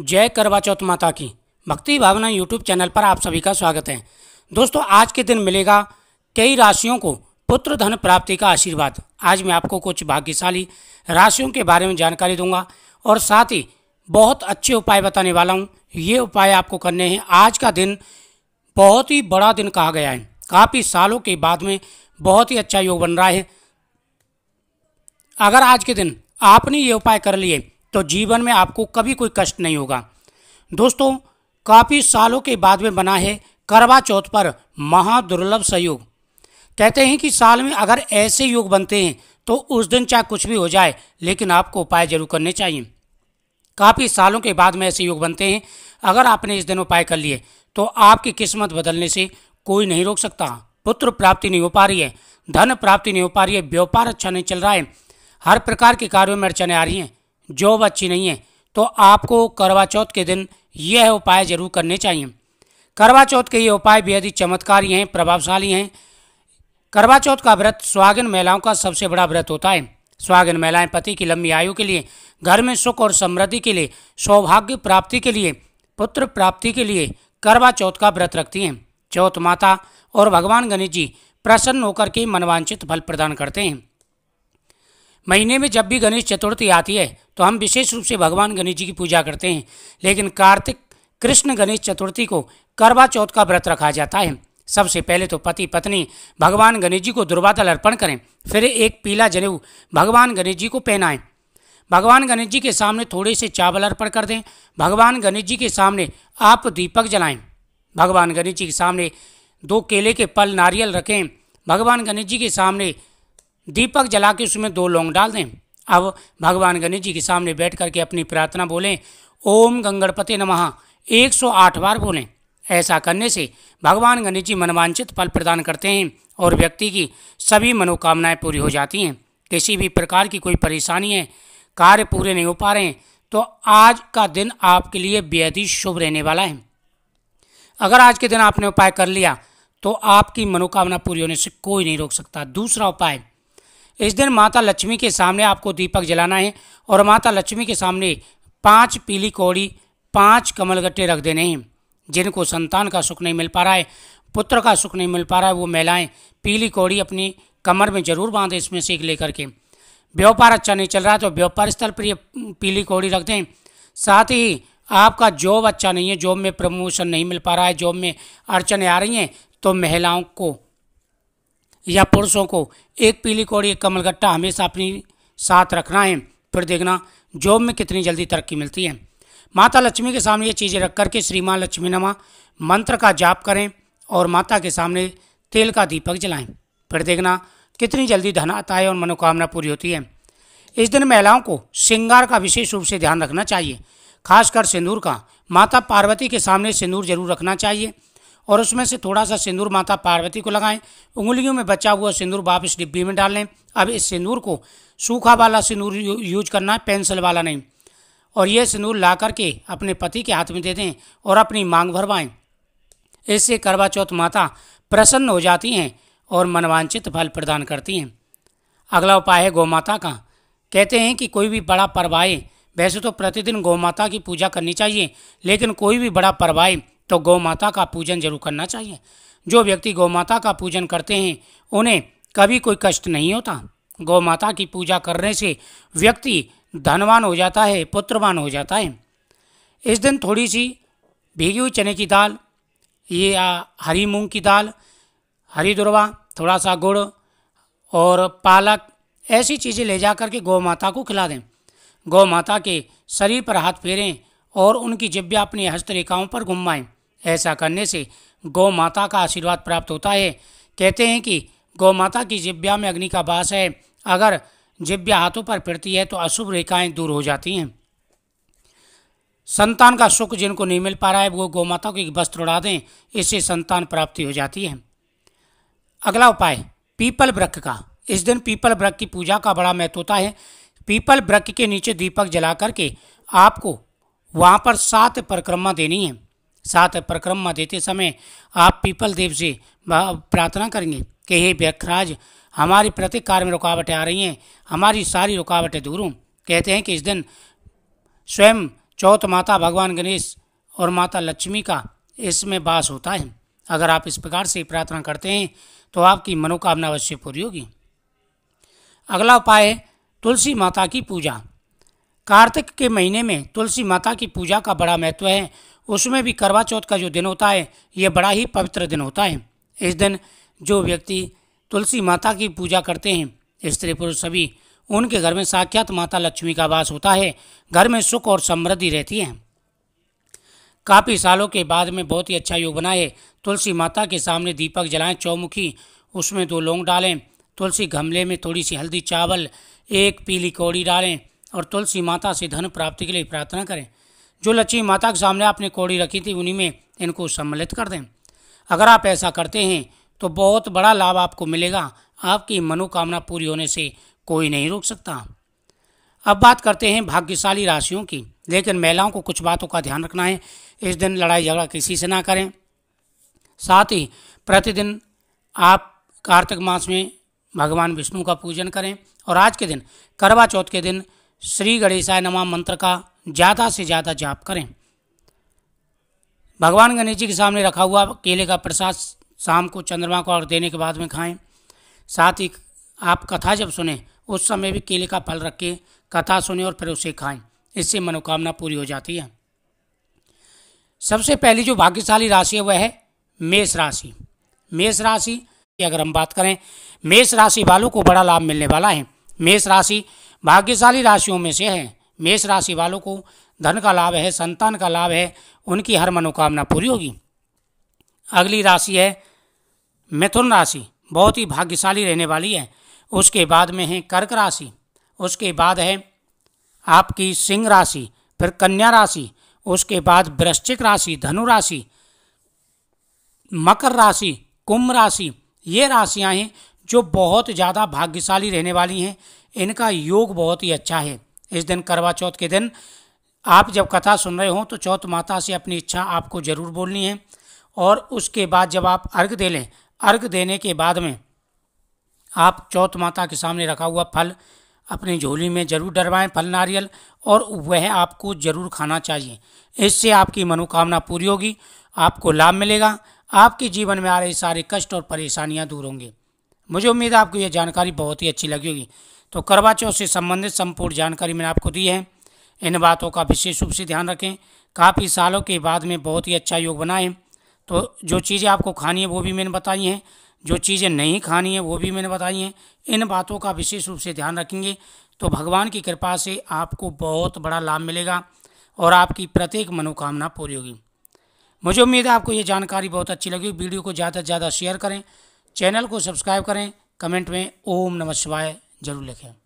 जय करवा चौथ माता की भक्ति भावना यूट्यूब चैनल पर आप सभी का स्वागत है दोस्तों आज के दिन मिलेगा कई राशियों को पुत्र धन प्राप्ति का आशीर्वाद आज मैं आपको कुछ भाग्यशाली राशियों के बारे में जानकारी दूंगा और साथ ही बहुत अच्छे उपाय बताने वाला हूँ ये उपाय आपको करने हैं आज का दिन बहुत ही बड़ा दिन कहा गया है काफ़ी सालों के बाद में बहुत ही अच्छा योग बन रहा है अगर आज के दिन आपने ये उपाय कर लिए तो जीवन में आपको कभी कोई कष्ट नहीं होगा दोस्तों काफ़ी सालों के बाद में बना है करवा चौथ पर महादुर्लभ सहयोग कहते हैं कि साल में अगर ऐसे योग बनते हैं तो उस दिन चाहे कुछ भी हो जाए लेकिन आपको उपाय जरूर करने चाहिए काफ़ी सालों के बाद में ऐसे योग बनते हैं अगर आपने इस दिन उपाय कर लिए तो आपकी किस्मत बदलने से कोई नहीं रोक सकता पुत्र प्राप्ति नहीं हो पा रही है धन प्राप्ति नहीं हो पा रही है व्यापार अच्छा नहीं चल रहा है हर प्रकार के कार्यों में अड़चने आ रही हैं जॉब अच्छी नहीं है तो आपको करवा चौथ के दिन यह उपाय जरूर करने चाहिए करवा चौथ के ये उपाय बेहद ही चमत्कारी हैं प्रभावशाली हैं करवा चौथ का व्रत स्वागिन महिलाओं का सबसे बड़ा व्रत होता है स्वागिन महिलाएं पति की लंबी आयु के लिए घर में सुख और समृद्धि के लिए सौभाग्य प्राप्ति के लिए पुत्र प्राप्ति के लिए करवा चौथ का व्रत रखती हैं चौथ माता और भगवान गणेश जी प्रसन्न होकर के मनवांचित फल प्रदान करते हैं महीने में जब भी गणेश चतुर्थी आती है तो हम विशेष रूप से भगवान गणेश जी की पूजा करते हैं लेकिन कार्तिक कृष्ण गणेश चतुर्थी को करवा चौथ का व्रत रखा जाता है सबसे पहले तो पति पत्नी भगवान गणेश जी को दुर्वादल अर्पण करें फिर एक पीला जनेऊ भगवान गणेश जी को पहनाएं भगवान गणेश जी के सामने थोड़े से चावल अर्पण कर दें भगवान गणेश जी के सामने आप दीपक जलाएं भगवान गणेश जी के सामने दो केले के पल नारियल रखें भगवान गणेश जी के सामने दीपक जला के उसमें दो लौंग डाल दें अब भगवान गणेश जी के सामने बैठ करके अपनी प्रार्थना बोलें ओम गंगणपते नमः 108 बार बोलें ऐसा करने से भगवान गणेश जी मनवांचित फल प्रदान करते हैं और व्यक्ति की सभी मनोकामनाएं पूरी हो जाती हैं किसी भी प्रकार की कोई परेशानी है कार्य पूरे नहीं हो पा रहे हैं तो आज का दिन आपके लिए बेहद ही शुभ रहने वाला है अगर आज के दिन आपने उपाय कर लिया तो आपकी मनोकामना पूरी होने से कोई नहीं रोक सकता दूसरा उपाय इस दिन माता लक्ष्मी के सामने आपको दीपक जलाना है और माता लक्ष्मी के सामने पांच पीली कौड़ी पांच कमलगट्टे रख देने हैं जिनको संतान का सुख नहीं मिल पा रहा है पुत्र का सुख नहीं मिल पा रहा है वो महिलाएं पीली कौड़ी अपनी कमर में जरूर बांधे इसमें से एक लेकर के व्यापार अच्छा नहीं चल रहा है तो व्यापार स्थल पर ये पीली कौड़ी रख दें साथ ही आपका जॉब अच्छा नहीं है जॉब में प्रमोशन नहीं मिल पा रहा है जॉब में अड़चने आ रही हैं तो महिलाओं को या पुरुषों को एक पीली कौड़ी एक कमल गट्टा हमेशा अपनी साथ रखना है फिर देखना जॉब में कितनी जल्दी तरक्की मिलती है माता लक्ष्मी के सामने ये चीज़ें रख करके श्री माँ लक्ष्मी नमा मंत्र का जाप करें और माता के सामने तेल का दीपक जलाएं फिर देखना कितनी जल्दी धन आता है और मनोकामना पूरी होती है इस दिन महिलाओं को श्रृंगार का विशेष रूप से ध्यान रखना चाहिए खासकर सिंदूर का माता पार्वती के सामने सिंदूर जरूर रखना चाहिए और उसमें से थोड़ा सा सिंदूर माता पार्वती को लगाएं उंगलियों में बचा हुआ सिंदूर बाप इस डिब्बी में डाल लें अब इस सिंदूर को सूखा वाला सिंदूर यूज करना है पेंसिल वाला नहीं और यह सिंदूर ला करके अपने पति के हाथ में दे दें और अपनी मांग भरवाएं इससे करवा चौथ माता प्रसन्न हो जाती हैं और मनवांचित फल प्रदान करती हैं अगला उपाय है गौ माता का कहते हैं कि कोई भी बड़ा पर्व आए वैसे तो प्रतिदिन गौ माता की पूजा करनी चाहिए लेकिन कोई भी बड़ा पर्व आए तो गौ माता का पूजन जरूर करना चाहिए जो व्यक्ति गौ माता का पूजन करते हैं उन्हें कभी कोई कष्ट नहीं होता गौ माता की पूजा करने से व्यक्ति धनवान हो जाता है पुत्रवान हो जाता है इस दिन थोड़ी सी भीगी हुई चने की दाल ये आ, हरी मूंग की दाल हरी दुर्वा थोड़ा सा गुड़ और पालक ऐसी चीज़ें ले जा के गौ माता को खिला दें गौ माता के शरीर पर हाथ फेरें और उनकी जिब्या अपनी हस्तरेखाओं पर घुमाएं ऐसा करने से गौ माता का आशीर्वाद प्राप्त होता है कहते हैं कि गौ माता की जिब्या में अग्नि का वास है अगर जिब्या हाथों पर फिरती है तो अशुभ रेखाएं दूर हो जाती हैं संतान का सुख जिनको नहीं मिल पा रहा है वो गौ माता को एक वस्त्र उड़ा दें इससे संतान प्राप्ति हो जाती है अगला उपाय पीपल वृक्ष का इस दिन पीपल वृक्ष की पूजा का बड़ा महत्व होता है पीपल वृक्ष के नीचे दीपक जला करके आपको वहाँ पर सात परिक्रमा देनी है साथ परिक्रमा देते समय आप पीपल देव से प्रार्थना करेंगे कि हे व्यखराज हमारी प्रत्येक कार्य में रुकावटें आ रही हैं हमारी सारी रुकावटें दूर हूँ कहते हैं कि इस दिन स्वयं चौथ माता भगवान गणेश और माता लक्ष्मी का इसमें वास होता है अगर आप इस प्रकार से प्रार्थना करते हैं तो आपकी मनोकामना अवश्य पूरी होगी अगला उपाय है तुलसी माता की पूजा कार्तिक के महीने में तुलसी माता की पूजा का बड़ा महत्व है उसमें भी करवा चौथ का जो दिन होता है ये बड़ा ही पवित्र दिन होता है इस दिन जो व्यक्ति तुलसी माता की पूजा करते हैं स्त्री पुरुष सभी उनके घर में साक्षात माता लक्ष्मी का वास होता है घर में सुख और समृद्धि रहती है काफ़ी सालों के बाद में बहुत ही अच्छा योग बना है तुलसी माता के सामने दीपक जलाएं चौमुखी उसमें दो लौंग डालें तुलसी गमले में थोड़ी सी हल्दी चावल एक पीली कौड़ी डालें और तुलसी माता से धन प्राप्ति के लिए प्रार्थना करें जो लक्ष्मी माता के सामने आपने कौड़ी रखी थी उन्हीं में इनको सम्मिलित कर दें अगर आप ऐसा करते हैं तो बहुत बड़ा लाभ आपको मिलेगा आपकी मनोकामना पूरी होने से कोई नहीं रोक सकता अब बात करते हैं भाग्यशाली राशियों की लेकिन महिलाओं को कुछ बातों का ध्यान रखना है इस दिन लड़ाई झगड़ा किसी से ना करें साथ ही प्रतिदिन आप कार्तिक मास में भगवान विष्णु का पूजन करें और आज के दिन करवा चौथ के दिन श्री गणेशाय नमा मंत्र का ज़्यादा से ज़्यादा जाप करें भगवान गणेश जी के सामने रखा हुआ केले का प्रसाद शाम को चंद्रमा को और देने के बाद में खाएं साथ ही आप कथा जब सुने उस समय भी केले का फल रख के कथा सुने और फिर उसे खाएं इससे मनोकामना पूरी हो जाती है सबसे पहली जो भाग्यशाली राशि है वह है मेष राशि मेष राशि की अगर हम बात करें मेष राशि वालों को बड़ा लाभ मिलने वाला है मेष राशि भाग्यशाली राशियों में से है मेष राशि वालों को धन का लाभ है संतान का लाभ है उनकी हर मनोकामना पूरी होगी अगली राशि है मिथुन राशि बहुत ही भाग्यशाली रहने वाली है उसके बाद में है कर्क राशि उसके बाद है आपकी सिंह राशि फिर कन्या राशि उसके बाद वृश्चिक राशि धनु राशि मकर राशि कुंभ राशि ये राशियां हैं जो बहुत ज़्यादा भाग्यशाली रहने वाली हैं इनका योग बहुत ही अच्छा है इस दिन करवा चौथ के दिन आप जब कथा सुन रहे हो तो चौथ माता से अपनी इच्छा आपको जरूर बोलनी है और उसके बाद जब आप अर्घ दे लें अर्घ देने के बाद में आप चौथ माता के सामने रखा हुआ फल अपनी झोली में जरूर डरवाएं फल नारियल और वह आपको जरूर खाना चाहिए इससे आपकी मनोकामना पूरी होगी आपको लाभ मिलेगा आपके जीवन में आ रहे सारे कष्ट और परेशानियां दूर होंगी मुझे उम्मीद है आपको यह जानकारी बहुत ही अच्छी लगी होगी तो करवा चौथ से संबंधित संपूर्ण जानकारी मैंने आपको दी है इन बातों का विशेष रूप से ध्यान रखें काफ़ी सालों के बाद में बहुत ही अच्छा योग बनाए तो जो चीज़ें आपको खानी है वो भी मैंने बताई हैं जो चीज़ें नहीं खानी है वो भी मैंने बताई हैं इन बातों का विशेष रूप से ध्यान रखेंगे तो भगवान की कृपा से आपको बहुत बड़ा लाभ मिलेगा और आपकी प्रत्येक मनोकामना पूरी होगी मुझे उम्मीद है आपको ये जानकारी बहुत अच्छी लगी वीडियो को ज़्यादा से ज़्यादा शेयर करें चैनल को सब्सक्राइब करें कमेंट में ओम नमः शिवाय जरूर लिखें